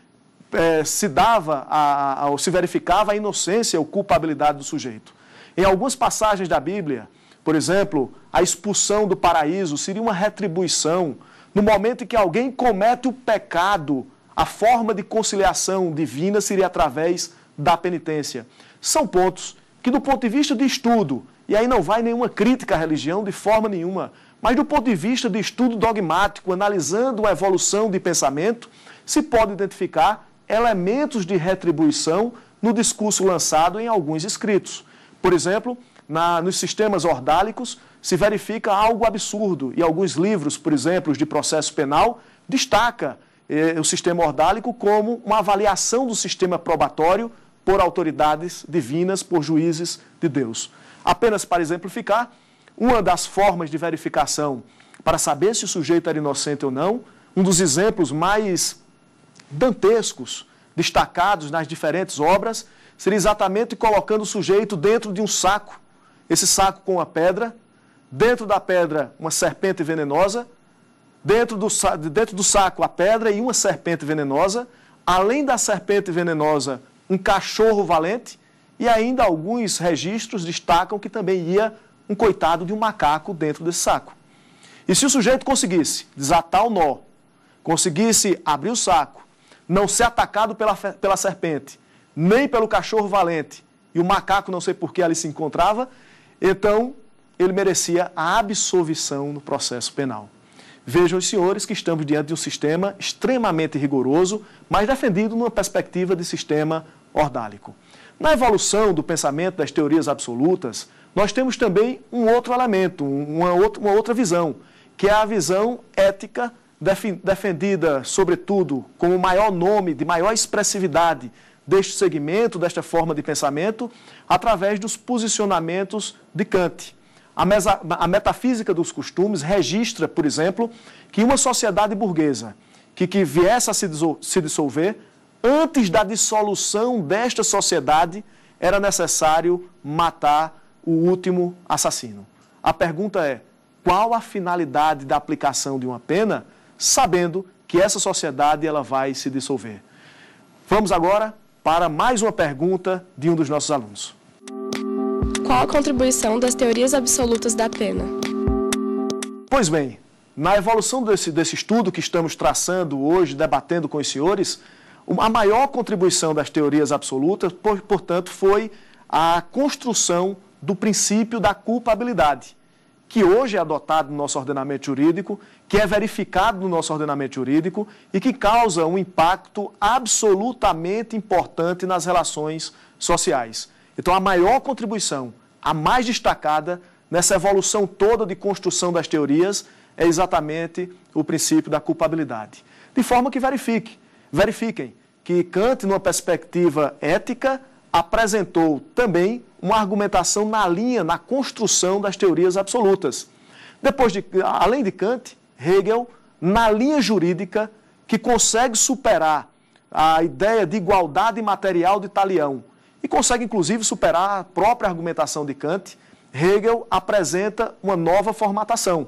é, se dava, a, a, ou se verificava a inocência ou culpabilidade do sujeito. Em algumas passagens da Bíblia, por exemplo, a expulsão do paraíso seria uma retribuição. No momento em que alguém comete o pecado, a forma de conciliação divina seria através da penitência. São pontos que, do ponto de vista de estudo, e aí não vai nenhuma crítica à religião de forma nenhuma, mas do ponto de vista de estudo dogmático, analisando a evolução de pensamento, se pode identificar elementos de retribuição no discurso lançado em alguns escritos. Por exemplo, na, nos sistemas ordálicos se verifica algo absurdo e alguns livros, por exemplo, de processo penal, destaca eh, o sistema ordálico como uma avaliação do sistema probatório por autoridades divinas, por juízes de Deus. Apenas para exemplificar, uma das formas de verificação para saber se o sujeito era inocente ou não, um dos exemplos mais dantescos destacados nas diferentes obras seria exatamente colocando o sujeito dentro de um saco, esse saco com uma pedra, dentro da pedra uma serpente venenosa, dentro do, dentro do saco a pedra e uma serpente venenosa, além da serpente venenosa, um cachorro valente, e ainda alguns registros destacam que também ia um coitado de um macaco dentro desse saco. E se o sujeito conseguisse desatar o nó, conseguisse abrir o saco, não ser atacado pela, pela serpente nem pelo cachorro valente, e o macaco, não sei por que ali se encontrava, então ele merecia a absolvição no processo penal. Vejam os senhores que estamos diante de um sistema extremamente rigoroso, mas defendido numa perspectiva de sistema ordálico. Na evolução do pensamento das teorias absolutas, nós temos também um outro elemento, uma outra, visão, que é a visão ética defendida, sobretudo, como o maior nome, de maior expressividade deste segmento, desta forma de pensamento, através dos posicionamentos de Kant. A, mesa, a metafísica dos costumes registra, por exemplo, que uma sociedade burguesa que, que viesse a se, se dissolver, antes da dissolução desta sociedade, era necessário matar o último assassino. A pergunta é: qual a finalidade da aplicação de uma pena, sabendo que essa sociedade ela vai se dissolver? Vamos agora para mais uma pergunta de um dos nossos alunos. Qual a contribuição das teorias absolutas da pena? Pois bem, na evolução desse, desse estudo que estamos traçando hoje, debatendo com os senhores, a maior contribuição das teorias absolutas, portanto, foi a construção do princípio da culpabilidade que hoje é adotado no nosso ordenamento jurídico, que é verificado no nosso ordenamento jurídico e que causa um impacto absolutamente importante nas relações sociais. Então, a maior contribuição, a mais destacada nessa evolução toda de construção das teorias, é exatamente o princípio da culpabilidade. De forma que verifique, verifiquem que Kant, numa perspectiva ética, apresentou também uma argumentação na linha, na construção das teorias absolutas. Depois de, além de Kant, Hegel, na linha jurídica, que consegue superar a ideia de igualdade material de Talião e consegue, inclusive, superar a própria argumentação de Kant, Hegel apresenta uma nova formatação.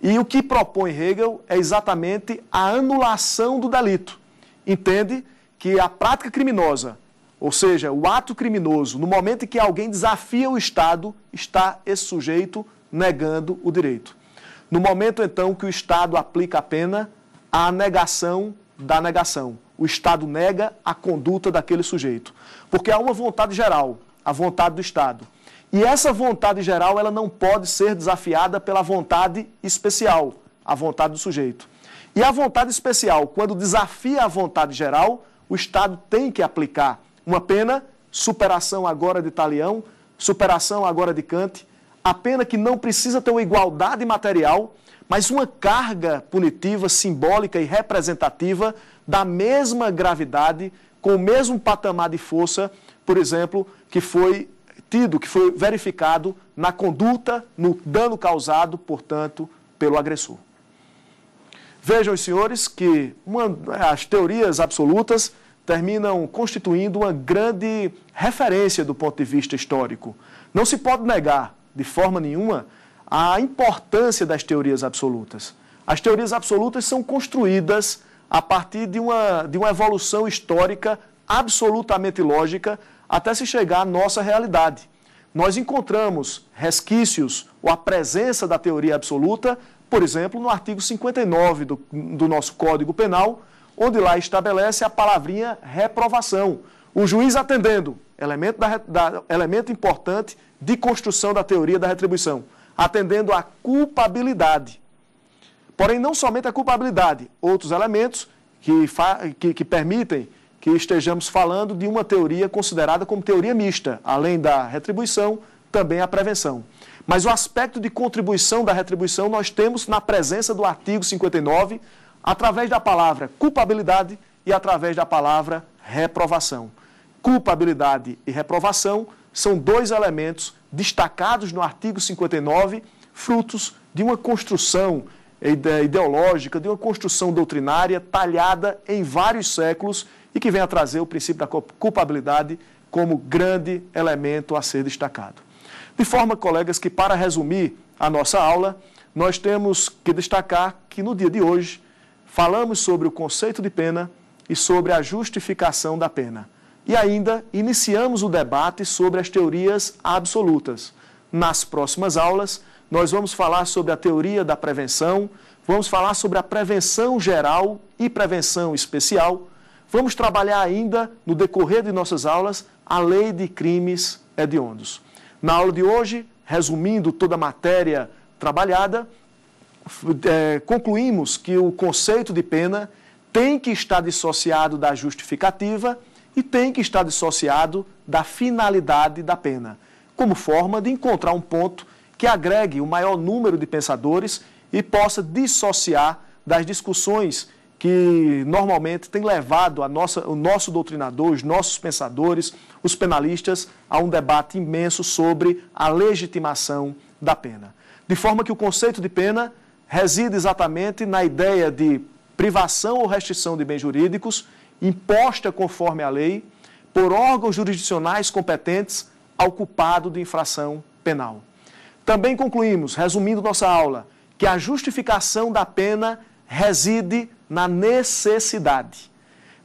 E o que propõe Hegel é exatamente a anulação do delito. Entende que a prática criminosa ou seja, o ato criminoso, no momento em que alguém desafia o Estado, está esse sujeito negando o direito. No momento, então, que o Estado aplica a pena, há a negação da negação. O Estado nega a conduta daquele sujeito. Porque há uma vontade geral, a vontade do Estado. E essa vontade geral, ela não pode ser desafiada pela vontade especial, a vontade do sujeito. E a vontade especial, quando desafia a vontade geral, o Estado tem que aplicar uma pena, superação agora de Talião, superação agora de Kant, a pena que não precisa ter uma igualdade material, mas uma carga punitiva, simbólica e representativa da mesma gravidade, com o mesmo patamar de força, por exemplo, que foi tido, que foi verificado na conduta, no dano causado, portanto, pelo agressor. Vejam, senhores, que uma, as teorias absolutas terminam constituindo uma grande referência do ponto de vista histórico. Não se pode negar, de forma nenhuma, a importância das teorias absolutas. As teorias absolutas são construídas a partir de uma, de uma evolução histórica absolutamente lógica até se chegar à nossa realidade. Nós encontramos resquícios ou a presença da teoria absoluta, por exemplo, no artigo 59 do, do nosso Código Penal, onde lá estabelece a palavrinha reprovação. O juiz atendendo, elemento, da, da, elemento importante de construção da teoria da retribuição, atendendo à culpabilidade. Porém, não somente a culpabilidade, outros elementos que, que, que permitem que estejamos falando de uma teoria considerada como teoria mista, além da retribuição, também a prevenção. Mas o aspecto de contribuição da retribuição nós temos na presença do artigo 59 através da palavra culpabilidade e através da palavra reprovação. Culpabilidade e reprovação são dois elementos destacados no artigo 59, frutos de uma construção ideológica, de uma construção doutrinária talhada em vários séculos e que vem a trazer o princípio da culpabilidade como grande elemento a ser destacado. De forma, colegas, que para resumir a nossa aula, nós temos que destacar que no dia de hoje falamos sobre o conceito de pena e sobre a justificação da pena. E ainda iniciamos o debate sobre as teorias absolutas. Nas próximas aulas, nós vamos falar sobre a teoria da prevenção, vamos falar sobre a prevenção geral e prevenção especial. Vamos trabalhar ainda, no decorrer de nossas aulas, a lei de crimes hediondos. Na aula de hoje, resumindo toda a matéria trabalhada, é, concluímos que o conceito de pena tem que estar dissociado da justificativa e tem que estar dissociado da finalidade da pena, como forma de encontrar um ponto que agregue o maior número de pensadores e possa dissociar das discussões que normalmente tem levado a nossa, o nosso doutrinador, os nossos pensadores, os penalistas, a um debate imenso sobre a legitimação da pena. De forma que o conceito de pena reside exatamente na ideia de privação ou restrição de bens jurídicos imposta conforme a lei por órgãos jurisdicionais competentes ao culpado de infração penal. Também concluímos, resumindo nossa aula, que a justificação da pena reside na necessidade.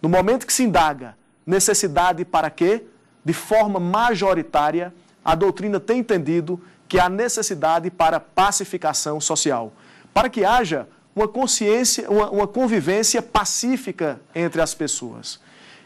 No momento que se indaga necessidade para quê, de forma majoritária, a doutrina tem entendido que há necessidade para pacificação social para que haja uma consciência, uma, uma convivência pacífica entre as pessoas.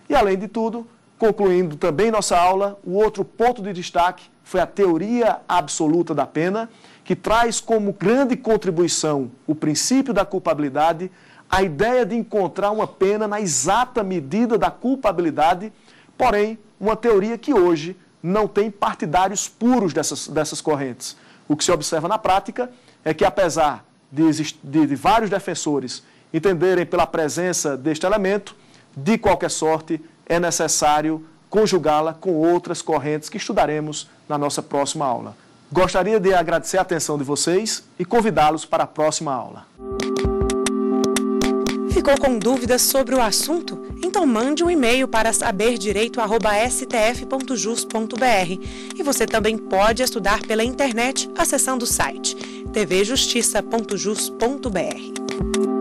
E além de tudo, concluindo também nossa aula, o outro ponto de destaque foi a teoria absoluta da pena, que traz como grande contribuição o princípio da culpabilidade, a ideia de encontrar uma pena na exata medida da culpabilidade, porém, uma teoria que hoje não tem partidários puros dessas, dessas correntes. O que se observa na prática é que, apesar de, de, de vários defensores entenderem pela presença deste elemento, de qualquer sorte, é necessário conjugá-la com outras correntes que estudaremos na nossa próxima aula. Gostaria de agradecer a atenção de vocês e convidá-los para a próxima aula. Ficou com dúvidas sobre o assunto? Então mande um e-mail para saberdireito.stf.jus.br. E você também pode estudar pela internet acessando o site tvjustiça.jus.br.